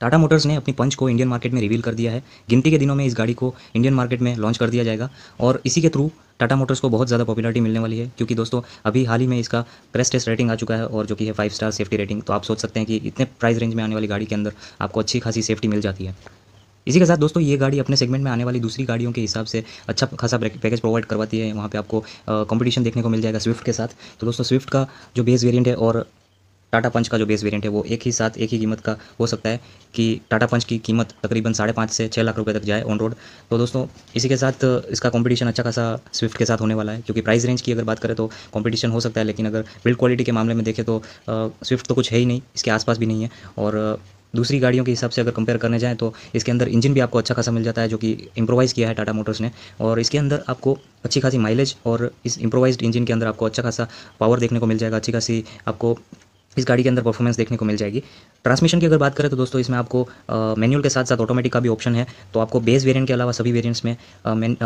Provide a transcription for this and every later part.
Tata Motors ने अपनी पंच को इंडियन मार्केट में रिवील कर दिया है गिनती के दिनों में इस गाड़ी को इंडियन मार्केट में लॉन्च कर दिया जाएगा और इसी के थ्रू टाटा मोटर्स को बहुत ज़्यादा पॉपुलरिटी मिलने वाली है क्योंकि दोस्तों अभी हाल ही में इसका प्रेस टेस्ट रेटिंग आ चुका है और जो कि है फाइव स्टार सेफ्टी रेटिंग तो आप सोच सकते हैं कि इतने प्राइस रेंज में आने वाली गाड़ी के अंदर आपको अच्छी खासी सेफ्टी मिल जाती है इसी के साथ दोस्तों ये गाड़ी अपने सेगमेंट में आने वाली दूसरी गाड़ियों के हिसाब से अच्छा खासा पैकेज प्रोवाइड करवाती है वहाँ पे आपको कंपटीशन देखने को मिल जाएगा स्विफ्ट के साथ तो दोस्तों स्विफ्ट का जो बेस वेरिएंट है और टाटा पंच का जो बेस वेरिएंट है वो एक ही साथ एक ही कीमत का हो सकता है कि टाटा पंच की कीमत तकरीबन साढ़े पाँच से छः लाख रुपये तक जाए ऑन रोड तो दोस्तों इसी के साथ इसका कंपटीशन अच्छा खासा स्विफ्ट के साथ होने वाला है क्योंकि प्राइस रेंज की अगर बात करें तो कंपटीशन हो सकता है लेकिन अगर बिल्ड क्वालिटी के मामले में देखें तो स्विफ्ट तो कुछ है ही नहीं इसके आसपास भी नहीं है और दूसरी गाड़ियों के हिसाब से अगर कंपेयर करने जाएँ तो इसके अंदर इंजन भी आपको अच्छा खासा मिल जाता है जो कि इंप्रोवाइज़ किया है टाटा मोटर्स ने और इसके अंदर आपको अच्छी खासी माइलेज और इस इंप्रोवाइज्ड इंजन के अंदर आपको अच्छा खासा पावर देखने को मिल जाएगा अच्छी खासी आपको इस गाड़ी के अंदर परफॉर्मेंस देखने को मिल जाएगी ट्रांसमिशन की अगर बात करें तो दोस्तों इसमें आपको मैनुअल के साथ साथ ऑटोमेटिक का भी ऑप्शन है तो आपको बेस वेरिएंट के अलावा सभी वेरिएंट्स में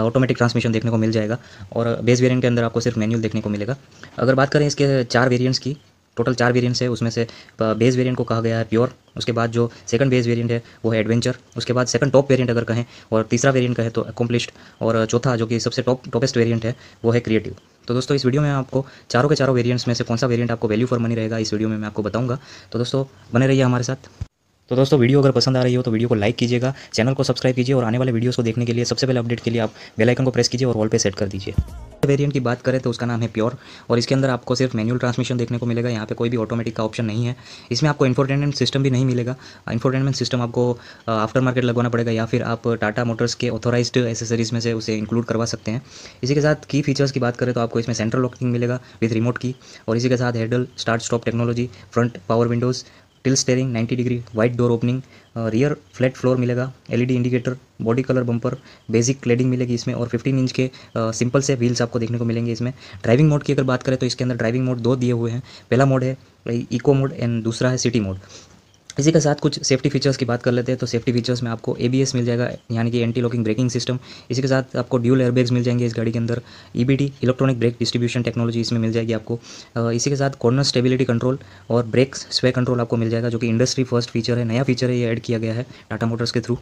ऑटोमेटिक ट्रांसमिशन देखने को मिल जाएगा और बेस वेरिएंट के अंदर आपको सिर्फ मैनुअल देखने को मिलेगा अगर बात करें इसके चार वेरियंट्स की टोटल चार वेरियंट्स है उसमें से बेस वेरियंट को कहा गया है प्योर उसके बाद जो सेकंड बेस वेरिएंट है वो है एडवेंचर उसके बाद सेकंड टॉप वेरिएंट अगर कहें और तीसरा वेरिएंट कहें तो अकम्पलिश्ड और चौथा जो कि सबसे टॉप टॉपेस्ट वेरिएंट है वो है क्रिएटिव तो दोस्तों इस वीडियो में आपको चारों के चारों वेरिएंट्स में से कौन सा वेरिएंट आपको वैल्यू फॉर मनी रहेगा इस वीडियो में मैं आपको बताऊँगा तो दोस्तों बने रहिए हमारे साथ तो दोस्तों वीडियो अगर पसंद आ रही हो तो वीडियो को लाइक कीजिएगा चैनल को सब्सक्राइब कीजिए और आने वाले वीडियोस को देखने के लिए सबसे पहले अपडेट के लिए आप बेल आइकन को प्रेस कीजिए और वॉल पे सेट कर दीजिए वेरिएंट की बात करें तो उसका नाम है प्योर और इसके अंदर आपको सिर्फ मैनुअल ट्रांसमिशन देखने को मिलेगा यहाँ पे कोई भी ऑटोमेटिक का ऑप्शन नहीं है इसमें आपको इन्फोटेनमेंट सिस्टम भी नहीं मिलेगा इन्फोटेनमेंट सिस्टम आपको आफ्टर मार्केट लगवाना पड़ेगा या फिर आप टाटा मोटर्स के ऑथोराइज एसेसरीज में से उसे इंक्लूड करवा सकते हैं इसी के साथ की फीचर्स की बात करें तो आपको इसमें सेंट्रल लॉकिंग मिलेगा विथ रिमोट की और इसी के साथ idle start stop technology front power windows tilt steering 90 degree wide door opening rear flat floor मिलेगा LED indicator body colour bumper basic cladding मिलेगी इसमें और 15 इंच के सिंपल uh, से व्हील्स आपको देखने को मिलेंगे इसमें ड्राइविंग मोड की अगर बात करें तो इसके अंदर ड्राइविंग मोड दो दिए हुए हैं पहला मोड है इको मोड एंड दूसरा है सिटी मोड इसी के साथ कुछ सेफ्टी फीचर्स की बात कर लेते हैं तो सेफ्टी फीचर्स में आपको ए मिल जाएगा यानी कि एंटी लॉकिंग ब्रेकिंग सिस्टम इसी के साथ आपको ड्यूल एयरबैग्स मिल जाएंगे इस गाड़ी के अंदर E electronic brake distribution technology इसमें मिल जाएगी आपको इसी के साथ कॉर्नर स्टेबिलिटी कंट्रोल और ब्रेक स्वे कंट्रोल आपको मिल जाएगा जो कि इंडस्ट्री फर्स्ट फीचर है नया फीचर है ये एड किया गया है टाटा मोटर्स के थ्रू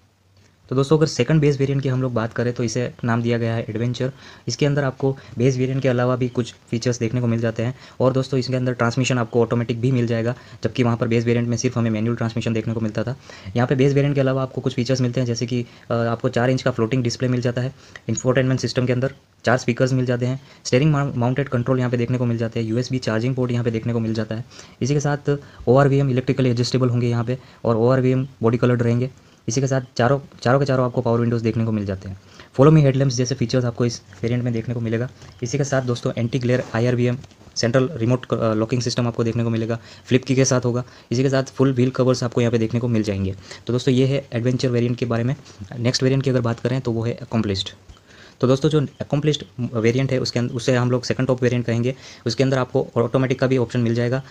तो दोस्तों अगर सेकंड बेस वेरिएंट की हम लोग बात करें तो इसे नाम दिया गया है एडवेंचर इसके अंदर आपको बेस वेरिएंट के अलावा भी कुछ फीचर्स देखने को मिल जाते हैं और दोस्तों इसके अंदर ट्रांसमिशन आपको ऑटोमेटिक भी मिल जाएगा जबकि वहाँ पर बेस वेरियंट में सिर्फ हमें मैनुअल ट्रांसमिशन देखने को मिलता था यहाँ पर बेस वेरियंट के अलावा आपको कुछ फीचर्स मिलते हैं जैसे कि आपको चार इंच का फ्लोटिंग डिस्प्ले मिल जाता है इन्फोटेनमेंट सिस्टम के अंदर चार स्पीकर्स मिल जाते हैं स्टेरिंग माउंटेड कंट्रोल यहाँ पे देखने को मिल जाते हैं यूएसबी चार्जिंग पोर्ट यहाँ पे देखने को मिल जाता है इसी के साथ ओ इलेक्ट्रिकली एडजस्टेबल होंगे यहाँ पे और ओ बॉडी कलर्ड रहेंगे इसी के साथ चारों चारों के चारों आपको पावर विंडोज़ देखने को मिल जाते हैं फॉलो मी हेडलैम्प्स जैसे फीचर्स आपको इस वेरिएंट में देखने को मिलेगा इसी के साथ दोस्तों एंटी ग्लेयर आई सेंट्रल रिमोट लॉकिंग सिस्टम आपको देखने को मिलेगा फ्लिप की के साथ होगा इसी के साथ फुल व्हील कवर्स आपको यहाँ पे देखने को मिल जाएंगे तो दोस्तों ये है एडवेंचर वेरिएंट के बारे में नेक्स्ट वेरिएंट की अगर बात करें तो वो है अकॉम्प्लिस्ड तो दोस्तों जो अकम्प्लिश्ड वेरियंट है उसके अंदर उसे हम लोग सेकंड टॉप वेरियंट कहेंगे उसके अंदर आपको ऑटोमेटिक का भी ऑप्शन मिल जाएगा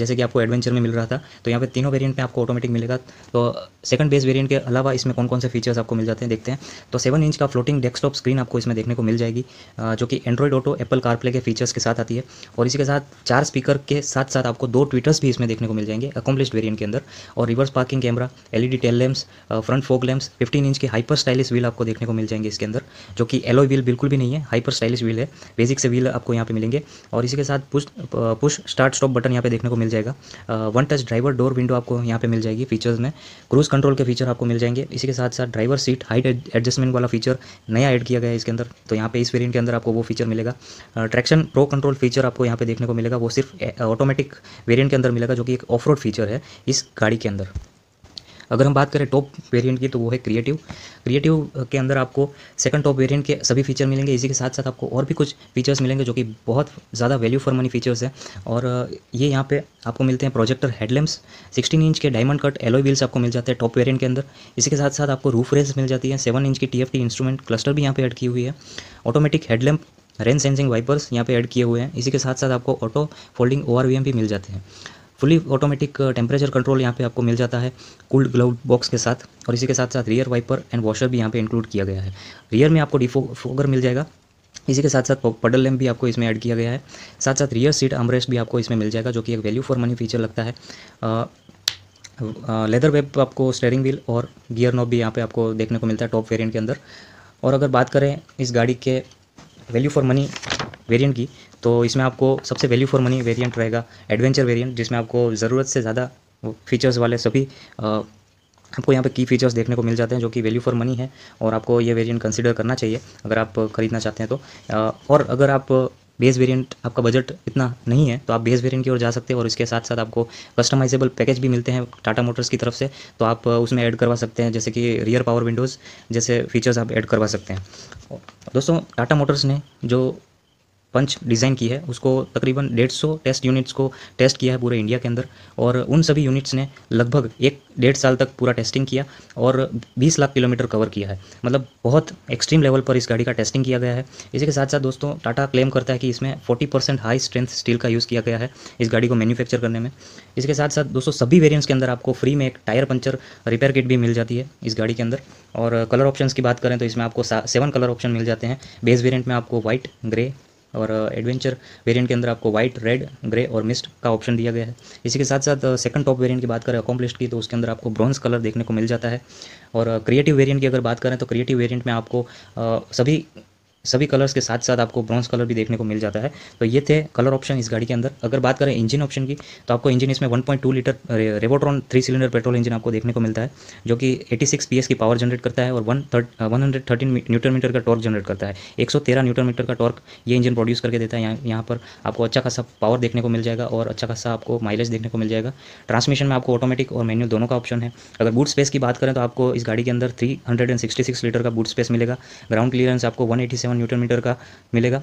जैसे कि आपको एडवेंचर में मिल रहा था तो यहाँ पर तीनों वेरियंट में आपको ऑटोमेटिक मिलेगा तो सेकंड बेस वेरियंट के अलावा इसमें कौन कौन से फीचर्स आपको मिल जाते हैं देखते हैं तो सेवन इंच का फ्लोटिंग डेस्कटॉप स्क्रीन आपको इसमें देखने को मिल जाएगी जो कि एंड्रॉइड ऑटो एप्पल कारप्ले के फीचर्स के साथ आती है और इसी के साथ चार स्पीकर के साथ साथ आपको दो ट्विटर्स भी इसमें देखने को मिल जाएंगे अकम्प्लिश्ड वेरियंट के अंदर और reverse parking camera LED tail lamps front fog lamps 15 inch के हाइपर स्टाइलिश व्हील आपको देखने को मिल जाएंगे इसके अंदर जो कि एलो व्हील बिल्कुल भी नहीं है हाइपर स्टाइलिश व्हील है बेसिक से व्हील आपको यहाँ पे मिलेंगे और इसी के साथ push push start stop button यहाँ पे देखने को मिल जाएगा one touch driver door window आपको यहाँ पे मिल जाएगी फीचर्स में क्रूज कंट्रोल के फीचर आपको मिल जाएंगे इसी के साथ साथ ड्राइवर सीट हाइट एडजस्टमेंट वाला फीचर नया एड किया गया है इसके अंदर तो यहाँ पे इस वेरियंट के अंदर आपको वो फीचर मिलेगा ट्रैक्शन प्रो कंट्रोल फीचर आपको यहाँ पे देखने को मिलेगा वो सिर्फ ऑटोमेटिक वेरियंट के अंदर मिलेगा जो कि एक ऑफ रोड फीचर है इस गाड़ी के अंदर अगर हम बात करें टॉप वेरिएंट की तो वो है क्रिएटिव क्रिएटिव के अंदर आपको सेकंड टॉप वेरिएंट के सभी फीचर मिलेंगे इसी के साथ साथ आपको और भी कुछ फीचर्स मिलेंगे जो कि बहुत ज़्यादा वैल्यू फॉर मनी फीचर्स है और ये यहाँ पे आपको मिलते हैं प्रोजेक्टर हेडलैम्प्स सिक्सटीन इंच के डायमंड कट एलोई व्हील्स आपको मिल जाते हैं टॉप वेरियंट के अंदर इसी के साथ साथ आपको रूफ रेस मिल जाती है सेवन इंच की टी इंस्ट्रूमेंट क्लस्टर भी यहाँ पर ऐड की हुई है automatic headlamp rain sensing wipers यहाँ पे ऐड किए हुए हैं इसी के साथ साथ आपको ऑटो फोल्डिंग ओ भी मिल जाते हैं फुली ऑटोमेटिक टेम्परेचर कंट्रोल यहाँ पे आपको मिल जाता है कूल्ड ग्लव बॉक्स के साथ और इसी के साथ साथ रियर वाइपर एंड वॉशर भी यहाँ पे इंक्लूड किया गया है रियर में आपको डिफोगर मिल जाएगा इसी के साथ साथ पडल लैम्प भी आपको इसमें ऐड किया गया है साथ साथ रियर सीट अमरेस्ट भी आपको इसमें मिल जाएगा जो कि एक वैल्यू फॉर मनी फीचर लगता है आ, लेदर वेब आपको स्टेयरिंग व्हील और गियर नॉब भी यहाँ पे आपको देखने को मिलता है टॉप वेरिएंट के अंदर और अगर बात करें इस गाड़ी के वैल्यू फॉर मनी वेरिएंट की तो इसमें आपको सबसे वैल्यू फॉर मनी वेरिएंट रहेगा एडवेंचर वेरिएंट जिसमें आपको ज़रूरत से ज़्यादा फीचर्स वाले सभी आपको यहाँ पे की फीचर्स देखने को मिल जाते हैं जो कि वैल्यू फॉर मनी है और आपको ये वेरिएंट कंसिडर करना चाहिए अगर आप खरीदना चाहते हैं तो और अगर आप बेस वेरिएंट आपका बजट इतना नहीं है तो आप बेस वेरिएंट की ओर जा सकते हैं और इसके साथ साथ आपको कस्टमाइजेबल पैकेज भी मिलते हैं टाटा मोटर्स की तरफ से तो आप उसमें ऐड करवा सकते हैं जैसे कि रियर पावर विंडोज़ जैसे फीचर्स आप ऐड करवा सकते हैं दोस्तों टाटा मोटर्स ने जो पंच डिज़ाइन की है उसको तकरीबन डेढ़ सौ टेस्ट यूनिट्स को टेस्ट किया है पूरे इंडिया के अंदर और उन सभी यूनिट्स ने लगभग एक डेढ़ साल तक पूरा टेस्टिंग किया और 20 लाख किलोमीटर कवर किया है मतलब बहुत एक्सट्रीम लेवल पर इस गाड़ी का टेस्टिंग किया गया है इसी के साथ साथ दोस्तों टाटा क्लेम करता है कि इसमें forty percent high strength steel का यूज़ किया गया है इस गाड़ी को मैन्युफैक्चर करने में इसके साथ साथ दोस्तों सभी वेरियंट्स के अंदर आपको फ्री में एक टायर पंचर रिपेयर किट भी मिल जाती है इस गाड़ी के अंदर और कलर ऑप्शन की बात करें तो इसमें आपको सेवन कलर ऑप्शन मिल जाते हैं बेस वेरियंट में आपको व्हाइट ग्रे और एडवेंचर वेरिएंट के अंदर आपको व्हाइट रेड ग्रे और मिस्ट का ऑप्शन दिया गया है इसी के साथ साथ सेकंड टॉप वेरिएंट की बात करें अकॉम्प्लिस्ट की तो उसके अंदर आपको ब्रॉन्ज कलर देखने को मिल जाता है और क्रिएटिव वेरिएंट की अगर बात करें तो क्रिएटिव वेरिएंट में आपको सभी सभी कलर्स के साथ साथ आपको ब्रॉन्ज कलर भी देखने को मिल जाता है तो ये थे कलर ऑप्शन इस गाड़ी के अंदर अगर बात करें इंजन ऑप्शन की तो आपको इंजन इसमें 1.2 litre Revotron Revotron three cylinder petrol engine आपको देखने को मिलता है जो कि 86 पीएस की पावर जनरेट करता है और one hundred thirteen newton metre का टॉर्क जनरेट करता है एक सौ तेरह न्यूटन मीटर का टॉर्क ये इंजन प्रोड्यूस करके देता है यहाँ यहाँ पर आपको अच्छा खासा पावर देखने को मिल जाएगा और अच्छा खासा आपको माइलेज देखने को मिल जाएगा ट्रांसमिशन में आपको ऑटोमेटिक और मैनुअल दोनों का ऑप्शन है अगर बूट स्पेस की बात करें तो आपको इस गाड़ी के अंदर थ्री लीटर का बूट स्पेस मिलेगा ग्राउंड क्लियरेंस आपको वन सेवन न्यूट्रन मीटर का मिलेगा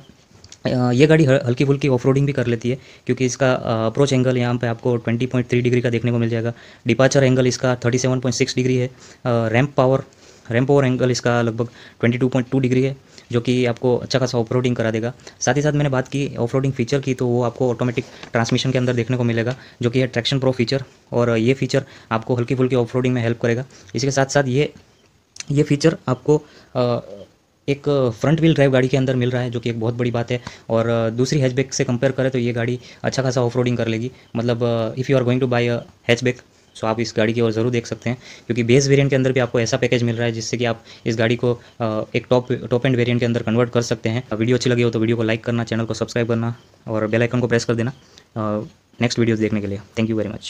ये गाड़ी हल्की फुल्की ऑफ भी कर लेती है क्योंकि इसका अप्रोच एंगल यहाँ पे आपको 20.3 डिग्री का देखने को मिल जाएगा डिपार्चर एंगल इसका 37.6 डिग्री है ramp power ramp over angle इसका लगभग 22.2 डिग्री है जो कि आपको अच्छा खासा ऑफ करा देगा साथ ही साथ मैंने बात की ऑफ फीचर की तो वो आपको ऑटोमेटिक ट्रांसमिशन के अंदर देखने को मिलेगा जो कि है ट्रैक्शन प्रो फीचर और ये फीचर आपको हल्की फुल्की ऑफ में हेल्प करेगा इसके साथ साथ ये ये फीचर आपको एक फ्रंट व्हील ड्राइव गाड़ी के अंदर मिल रहा है जो कि एक बहुत बड़ी बात है और दूसरी हैचबैक से कंपेयर करें तो ये गाड़ी अच्छा खासा ऑफ कर लेगी मतलब if you are going to buy a hatchback so आप इस गाड़ी की और ज़रूर देख सकते हैं क्योंकि बेस वेरिएंट के अंदर भी आपको ऐसा पैकेज मिल रहा है जिससे कि आप इस गाड़ी को एक टॉप टॉप एंड वेरिएंट के अंदर कन्वर्ट कर सकते हैं वीडियो अच्छी लगी हो तो वीडियो को लाइक करना चैनल को सब्सक्राइब करना और बेल आइकन को प्रेस कर देना नेक्स्ट वीडियोज़ देखने के लिए थैंक यू वेरी मच